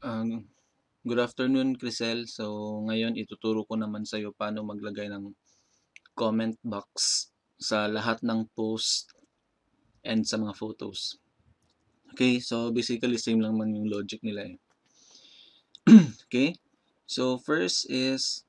Uh, good afternoon, Crisel. So, ngayon ituturo ko naman sa iyo paano maglagay ng comment box sa lahat ng post and sa mga photos. Okay, so basically same lang man yung logic nila eh. okay? So, first is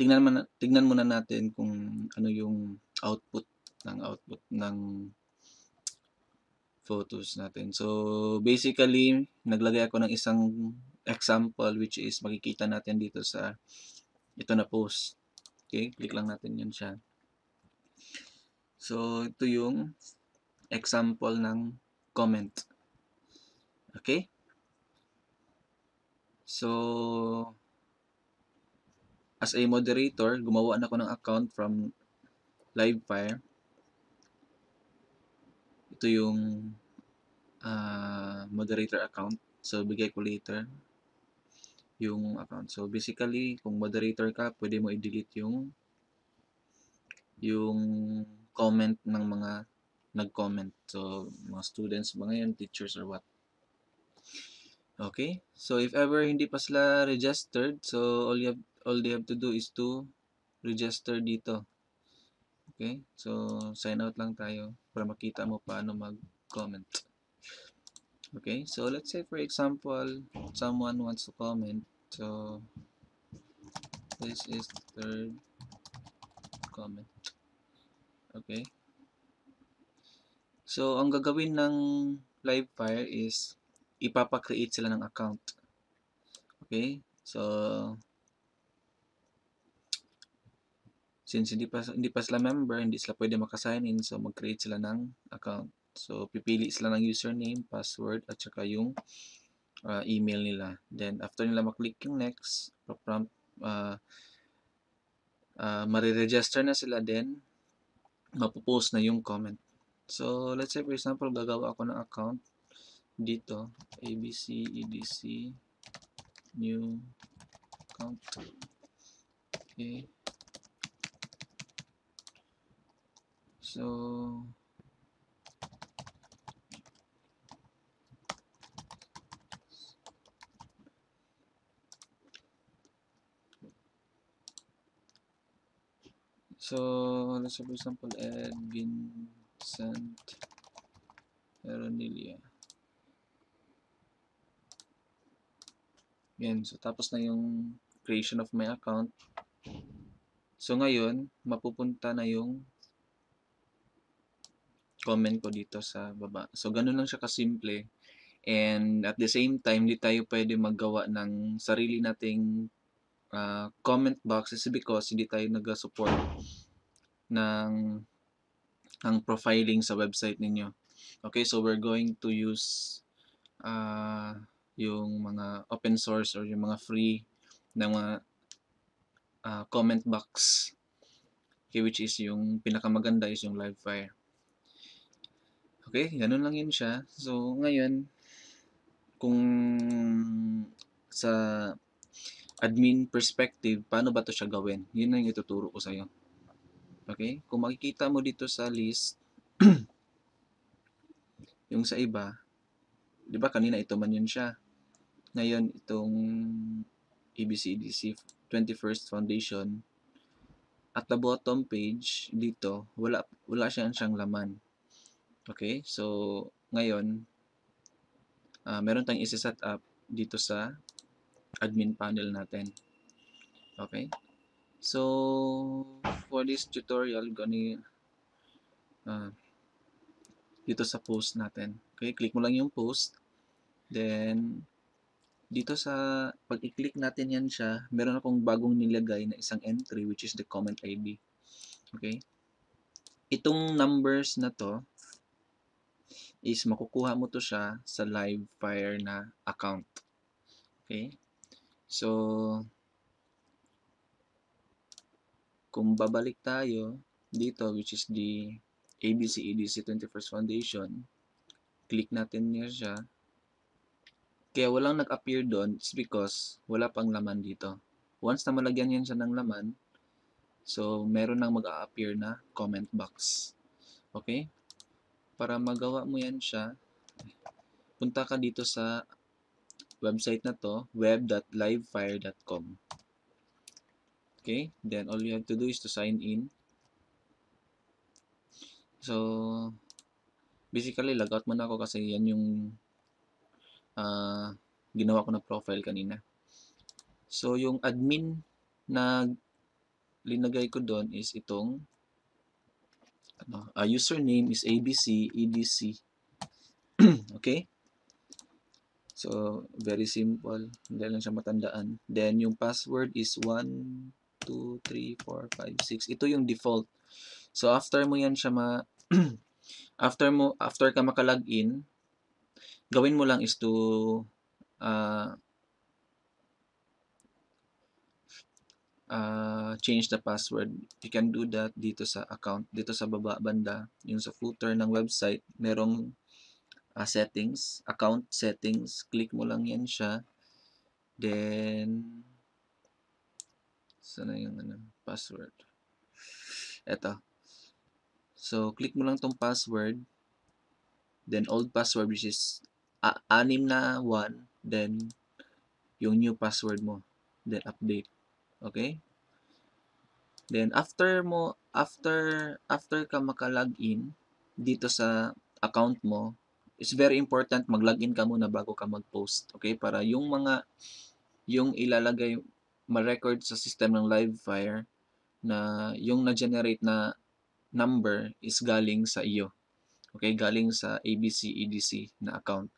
tingnan man tingnan muna natin kung ano yung output ng output ng photos natin. So, basically, naglagay ako ng isang example which is makikita natin dito sa ito na post. Okay, click lang natin yun siya. So, ito yung example ng comment. Okay? So, as a moderator, gumawa na ako ng account from Livefire. Ito yung uh, moderator account. So, bigay ko later yung account. So, basically, kung moderator ka, pwede mo i-delete yung yung comment ng mga nag-comment. So, mga students mga yan, teachers or what. Okay? So, if ever hindi pa sila registered, so all you have, all they have to do is to register dito. Okay? So, sign out lang tayo para makita mo paano mag-comment okay so let's say for example someone wants to comment so this is third comment okay so ang gagawin ng livefire is ipapa-create sila ng account okay so since hindi pa hindi pa sila member hindi sila pwede maka-sign in so mag-create sila ng account So, pipili sila ng username, password, at saka yung uh, email nila. Then, after nila maklik yung next, prompt, uh, ah, uh, ah, mariregister na sila then mapopost na yung comment. So, let's say for example, gagawa ako ng account dito, ABC, EDC, new account. Okay. So, So let's say for example add Vincent Heronilia. Yan. So tapos na yung creation of my account. So ngayon, mapupunta na yung comment ko dito sa baba. So ganun lang siya kasimple. And at the same time, di tayo pwede maggawa ng sarili nating uh, comment box is because hindi tayo nag-support ng ng profiling sa website ninyo. Okay, so we're going to use uh, yung mga open source or yung mga free ng mga uh, comment box okay, which is yung pinakamaganda is yung live fire. Okay, ganun lang yun siya. So, ngayon, kung sa admin perspective, paano ba to siya gawin? Yun na yung ituturo ko sa'yo. Okay? Kung makikita mo dito sa list, yung sa iba, di ba kanina ito man yun siya. Ngayon, itong ABCDC 21st Foundation, at the bottom page dito, wala, wala siyang siyang laman. Okay? So, ngayon, uh, meron tayong isi-set up dito sa admin panel natin. Okay? So, for this tutorial, gani, uh, dito sa post natin. Okay, click mo lang yung post. Then, dito sa, pag i-click natin yan siya, meron akong bagong nilagay na isang entry, which is the comment ID. Okay? Itong numbers na to, is makukuha mo to siya sa live fire na account. Okay? So, kung babalik tayo dito, which is the ABC-EDC 21st e Foundation, click natin niya siya. Kaya walang nag-appear doon, it's because wala pang laman dito. Once na malagyan yan siya ng laman, so meron nang mag-appear na comment box. Okay? Para magawa mo yan siya, punta ka dito sa website na to, web.livefire.com. Okay, then all you have to do is to sign in. So, basically, log out muna ako kasi yan yung uh, ginawa ko na profile kanina. So, yung admin na linagay ko doon is itong ano, uh, username is abc edc. okay? So, very simple. Hindi lang siya matandaan. Then, yung password is 1, 2, 3, 4, 5, 6. Ito yung default. So, after mo yan siya ma... after mo, after ka makalagin, gawin mo lang is to uh, uh, change the password. You can do that dito sa account, dito sa baba banda, yung sa footer ng website, merong uh, settings, account settings, click mo lang yan siya. Then, sana yung ano, password. Eto. So, click mo lang tong password. Then, old password which is uh, anim na 1. Then, yung new password mo. Then, update. Okay? Then, after mo, after, after ka makalag in dito sa account mo, it's very important mag-login ka muna bago ka mag-post. Okay? Para yung mga, yung ilalagay, ma-record sa system ng Livefire na yung na-generate na number is galing sa iyo. Okay? Galing sa ABC EDC na account.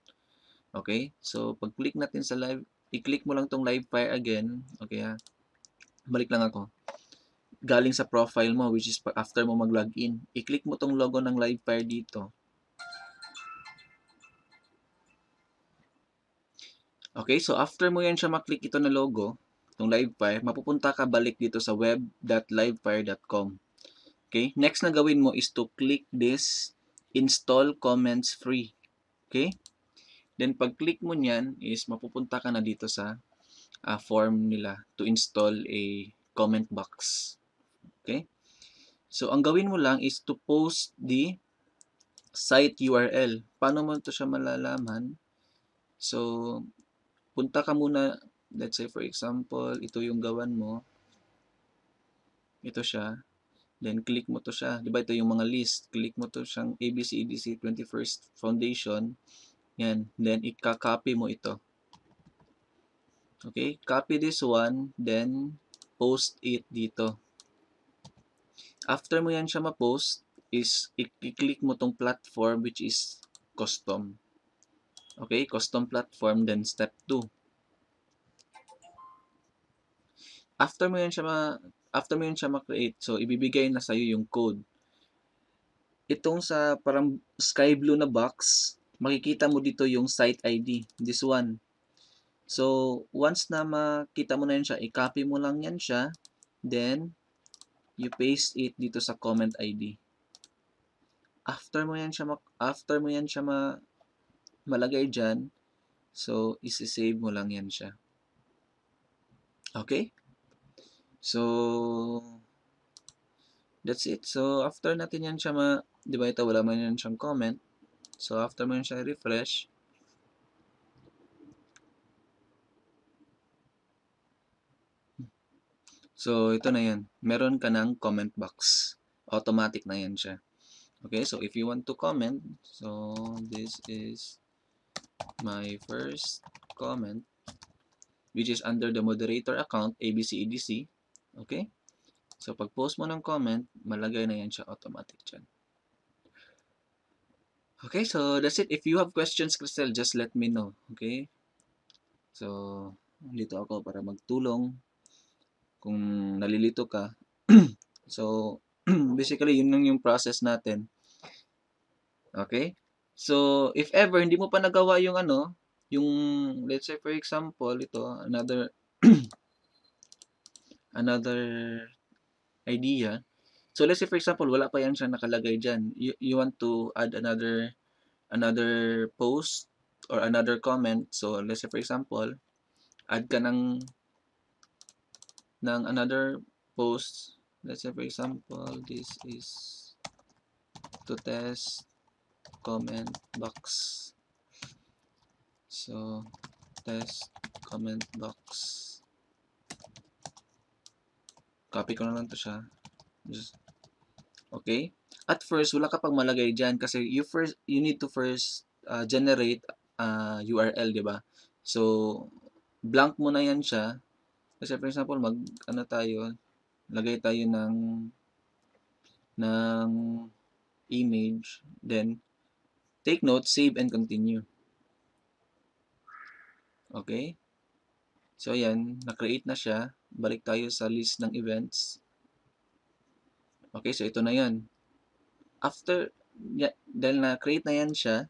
Okay? So, pag-click natin sa live, i-click mo lang tong Livefire again. Okay ha? Balik lang ako. Galing sa profile mo, which is after mo mag-login. I-click mo tong logo ng Livefire dito Okay, so after mo yan siya maklik ito na logo, itong Livefire, mapupunta ka balik dito sa web.livefire.com. Okay, next na gawin mo is to click this install comments free. Okay? Then pag-click mo niyan is mapupunta ka na dito sa uh, form nila to install a comment box. Okay? So ang gawin mo lang is to post the site URL. Paano mo to siya malalaman? So punta ka muna, let's say for example, ito yung gawan mo. Ito siya. Then click mo to siya. 'Di ba ito yung mga list? Click mo to siyang ABCDC 21st e, Foundation. Yan. Then ikka-copy mo ito. Okay? Copy this one, then post it dito. After mo yan siya ma-post, is i-click mo tong platform which is custom. Okay, custom platform, then step 2. After mo yun siya ma after mo yun siya ma-create, so ibibigay na sa iyo yung code. Itong sa parang sky blue na box, makikita mo dito yung site ID, this one. So, once na makita mo na yun siya, i-copy mo lang yan siya, then you paste it dito sa comment ID. After mo yan siya ma after mo yan siya ma malagay dyan. So, isi-save mo lang yan siya. Okay? So, that's it. So, after natin yan siya ma... Di ba ito, wala man yan siyang comment. So, after mo yan siya refresh, So, ito na yan. Meron ka ng comment box. Automatic na yan siya. Okay, so if you want to comment, so this is my first comment, which is under the moderator account, ABCEDC. E, okay? So, pag-post mo ng comment, malagay na yan siya automatic dyan. Okay, so that's it. If you have questions, Crystal, just let me know. Okay? So, dito ako para magtulong. Kung nalilito ka. so, basically, yun lang yung process natin. Okay? So, if ever hindi mo pa nagawa yung ano, yung let's say for example, ito another another idea. So let's say for example, wala pa yan siya nakalagay diyan. You, you want to add another another post or another comment. So let's say for example, add ka ng ng another post. Let's say for example, this is to test comment box. So, test comment box. Copy ko na lang to siya. Just, okay? At first, wala ka pang malagay diyan kasi you first you need to first uh, generate uh, URL, di ba? So, blank mo na yan siya. Kasi for example, mag, ano tayo, lagay tayo ng ng image. Then, Take note, save and continue. Okay? So, ayan. Na-create na siya. Balik tayo sa list ng events. Okay, so ito na yan. After, ya, dahil na-create na yan siya,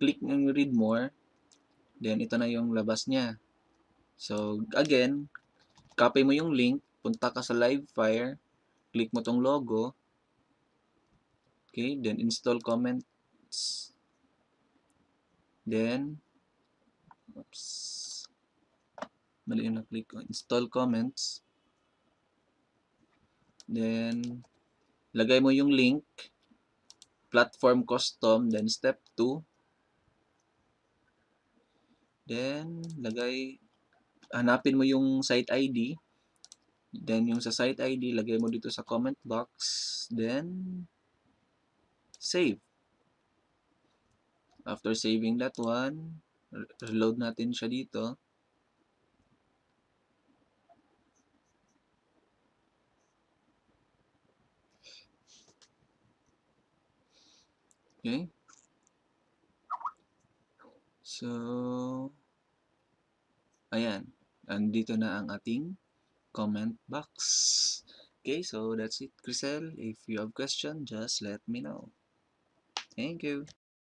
click ng read more. Then, ito na yung labas niya. So, again, copy mo yung link. Punta ka sa live fire. Click mo tong logo. Okay, then install comments. Then, oops, mali yung na-click ko. Install comments. Then, lagay mo yung link, platform custom, then step 2. Then, lagay, hanapin mo yung site ID. Then, yung sa site ID, lagay mo dito sa comment box. Then, save. After saving that one, reload natin siya dito. Okay. So, ayan. Andito na ang ating comment box. Okay, so that's it, Crisel. If you have question, just let me know. Thank you.